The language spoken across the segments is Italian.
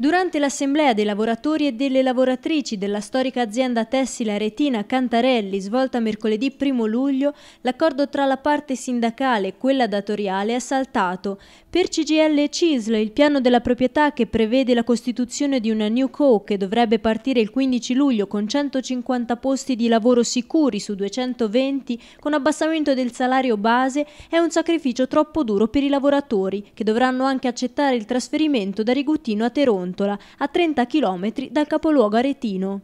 Durante l'assemblea dei lavoratori e delle lavoratrici della storica azienda tessile Retina Cantarelli, svolta mercoledì 1 luglio, l'accordo tra la parte sindacale e quella datoriale è saltato. Per CGL e CISL il piano della proprietà che prevede la costituzione di una new co che dovrebbe partire il 15 luglio con 150 posti di lavoro sicuri su 220 con abbassamento del salario base è un sacrificio troppo duro per i lavoratori che dovranno anche accettare il trasferimento da Rigutino a Terone Pontola, a 30 km dal capoluogo aretino.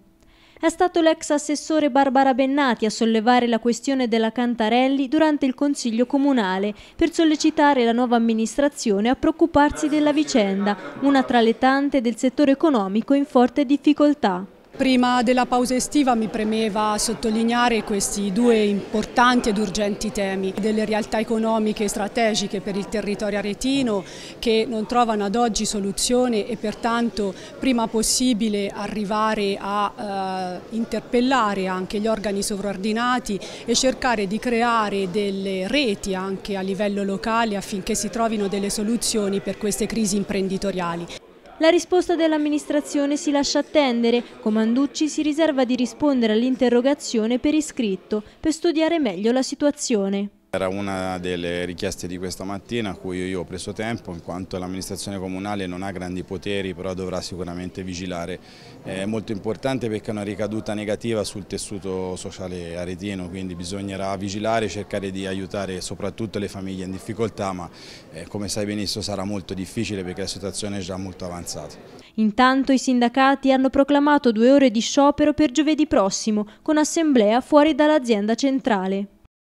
È stato l'ex assessore Barbara Bennati a sollevare la questione della Cantarelli durante il Consiglio Comunale per sollecitare la nuova amministrazione a preoccuparsi della vicenda, una tra le tante del settore economico in forte difficoltà. Prima della pausa estiva mi premeva sottolineare questi due importanti ed urgenti temi delle realtà economiche e strategiche per il territorio aretino che non trovano ad oggi soluzione e pertanto prima possibile arrivare a eh, interpellare anche gli organi sovraordinati e cercare di creare delle reti anche a livello locale affinché si trovino delle soluzioni per queste crisi imprenditoriali. La risposta dell'amministrazione si lascia attendere. Comanducci si riserva di rispondere all'interrogazione per iscritto, per studiare meglio la situazione. Era una delle richieste di questa mattina a cui io ho preso tempo in quanto l'amministrazione comunale non ha grandi poteri però dovrà sicuramente vigilare. È molto importante perché è una ricaduta negativa sul tessuto sociale aretino quindi bisognerà vigilare e cercare di aiutare soprattutto le famiglie in difficoltà ma eh, come sai benissimo sarà molto difficile perché la situazione è già molto avanzata. Intanto i sindacati hanno proclamato due ore di sciopero per giovedì prossimo con assemblea fuori dall'azienda centrale.